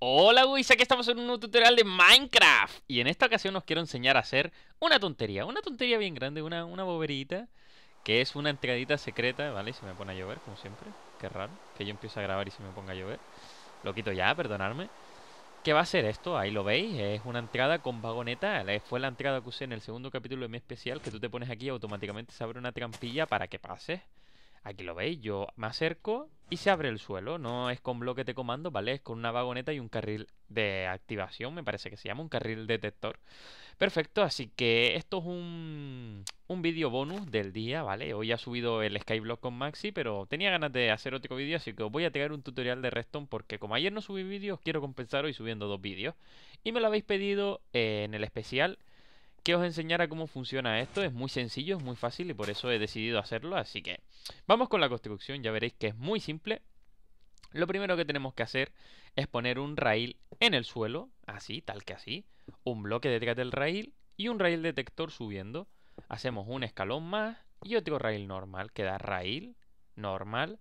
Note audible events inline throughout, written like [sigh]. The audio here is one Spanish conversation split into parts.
Hola Wiz, aquí estamos en un nuevo tutorial de Minecraft Y en esta ocasión os quiero enseñar a hacer una tontería Una tontería bien grande, una, boberita Que es una entradita secreta, ¿vale? Y se me pone a llover, como siempre Qué raro, que yo empiezo a grabar y se me ponga a llover Lo quito ya, perdonadme ¿Qué va a ser esto? Ahí lo veis, es una entrada con vagoneta Fue la entrada que usé en el segundo capítulo de mi especial Que tú te pones aquí y automáticamente se abre una trampilla para que pases Aquí lo veis, yo me acerco y se abre el suelo. No es con bloque de comando, ¿vale? Es con una vagoneta y un carril de activación, me parece que se llama, un carril detector. Perfecto, así que esto es un, un vídeo bonus del día, ¿vale? Hoy ha subido el Skyblock con Maxi, pero tenía ganas de hacer otro vídeo, así que os voy a tirar un tutorial de Reston porque como ayer no subí vídeos, quiero compensar hoy subiendo dos vídeos. Y me lo habéis pedido en el especial que os enseñara cómo funciona esto. Es muy sencillo, es muy fácil y por eso he decidido hacerlo. Así que vamos con la construcción, ya veréis que es muy simple. Lo primero que tenemos que hacer es poner un rail en el suelo, así, tal que así, un bloque detrás del rail y un rail detector subiendo. Hacemos un escalón más y otro rail normal, queda rail, normal,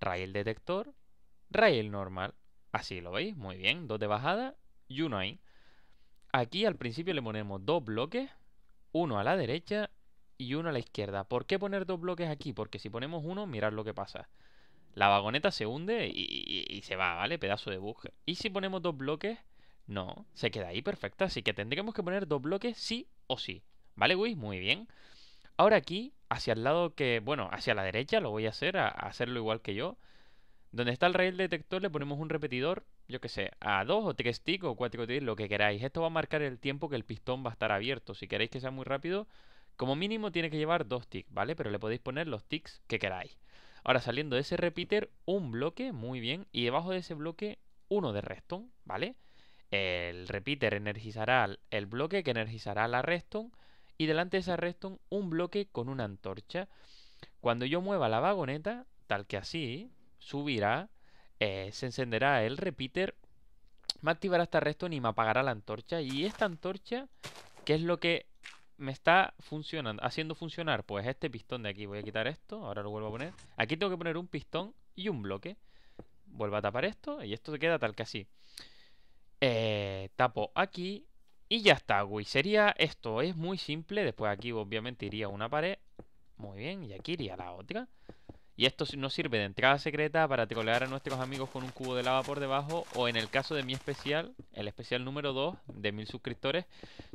rail detector, rail normal. Así lo veis, muy bien, dos de bajada y uno ahí. Aquí al principio le ponemos dos bloques uno a la derecha y uno a la izquierda. ¿Por qué poner dos bloques aquí? Porque si ponemos uno, mirad lo que pasa. La vagoneta se hunde y, se va, ¿vale? Pedazo de bug. Y si ponemos dos bloques, no, se queda ahí perfecta. Así que tendríamos que poner dos bloques sí o sí. ¿Vale, Wiz? Muy bien. Ahora aquí, hacia el lado que... Bueno, hacia la derecha lo voy a hacer, a hacerlo igual que yo. Donde está el rail detector le ponemos un repetidor, yo que sé, a dos o 3 tick o 4 tick, lo que queráis. Esto va a marcar el tiempo que el pistón va a estar abierto. Si queréis que sea muy rápido, como mínimo tiene que llevar dos ticks, ¿vale? Pero le podéis poner los ticks que queráis. Ahora saliendo de ese repeater, un bloque, muy bien, y debajo de ese bloque, uno de redstone, ¿vale? El repeater energizará el bloque que energizará la redstone, y delante de esa redstone un bloque con una antorcha. Cuando yo mueva la vagoneta, tal que así, subirá, eh, se encenderá el repeater, me activará esta resto y me apagará la antorcha. Y esta antorcha, ¿qué es lo que me está funcionando, haciendo funcionar? Pues este pistón de aquí, voy a quitar esto, ahora lo vuelvo a poner. Aquí tengo que poner un pistón y un bloque. Vuelvo a tapar esto y esto queda tal que así. Eh, tapo aquí y ya está, güey. Sería esto, es muy simple. Después aquí obviamente iría una pared. Muy bien, y aquí iría la otra. Y esto nos sirve de entrada secreta para trolear a nuestros amigos con un cubo de lava por debajo o en el caso de mi especial, el especial número 2 de mil suscriptores,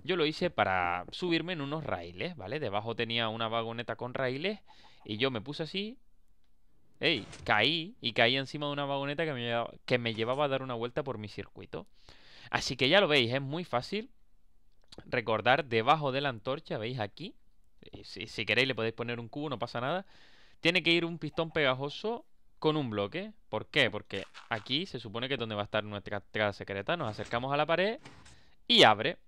yo lo hice para subirme en unos raíles, ¿vale? Debajo tenía una vagoneta con raíles y yo me puse así, ¡ey! Caí y caí encima de una vagoneta que me, llevaba, que me llevaba a dar una vuelta por mi circuito. Así que ya lo veis, es muy fácil recordar debajo de la antorcha, ¿veis aquí? Eh, si queréis le podéis poner un cubo, no pasa nada tiene que ir un pistón pegajoso con un bloque. ¿Por qué? Porque aquí se supone que es donde va a estar nuestra entrada secreta. Nos acercamos a la pared y abre.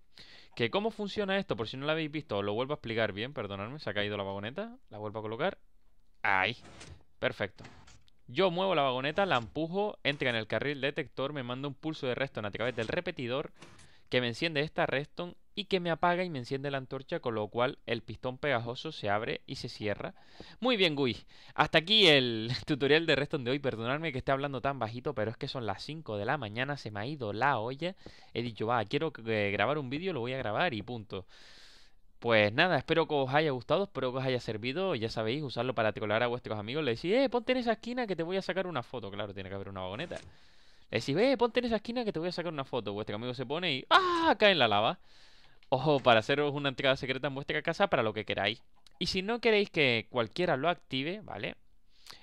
Que cómo funciona esto, por si no lo habéis visto, os lo vuelvo a explicar bien, perdonadme, se ha caído la vagoneta, la vuelvo a colocar. Ahí, perfecto. Yo muevo la vagoneta, la empujo, entra en el carril detector, me manda un pulso de redstone a través del repetidor que me enciende esta reston y que me apaga y me enciende la antorcha, con lo cual el pistón pegajoso se abre y se cierra. Muy bien, GUI. Hasta aquí el [laughs] tutorial de Reston de hoy. Perdonadme que esté hablando tan bajito, pero es que son las 5 de la mañana, se me ha ido la olla. He dicho, va, quiero eh, grabar un vídeo, lo voy a grabar y punto. Pues nada, espero que os haya gustado, espero que os haya servido. Ya sabéis, usarlo para colar a vuestros amigos. Le decís, eh, ponte en esa esquina que te voy a sacar una foto. Claro, tiene que haber una vagoneta. Le decís, eh, ponte en esa esquina que te voy a sacar una foto. Vuestro amigo se pone y ¡ah! cae en la lava. Ojo, para haceros una entrada secreta en vuestra casa para lo que queráis. Y si no queréis que cualquiera lo active, ¿vale?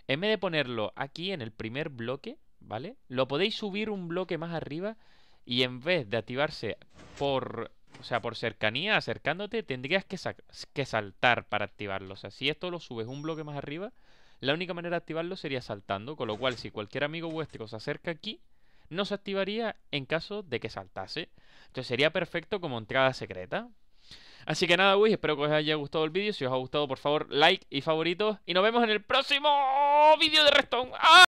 En vez de ponerlo aquí en el primer bloque, ¿vale? Lo podéis subir un bloque más arriba y en vez de activarse por, o sea, por cercanía, acercándote, tendrías que, que saltar para activarlo. O sea, si esto lo subes un bloque más arriba, la única manera de activarlo sería saltando, con lo cual si cualquier amigo vuestro se acerca aquí, no se activaría en caso de que saltase. Entonces sería perfecto como entrada secreta. Así que nada, Wii, espero que os haya gustado el vídeo. Si os ha gustado, por favor, like y favoritos. Y nos vemos en el próximo vídeo de Restón. ¡Ah!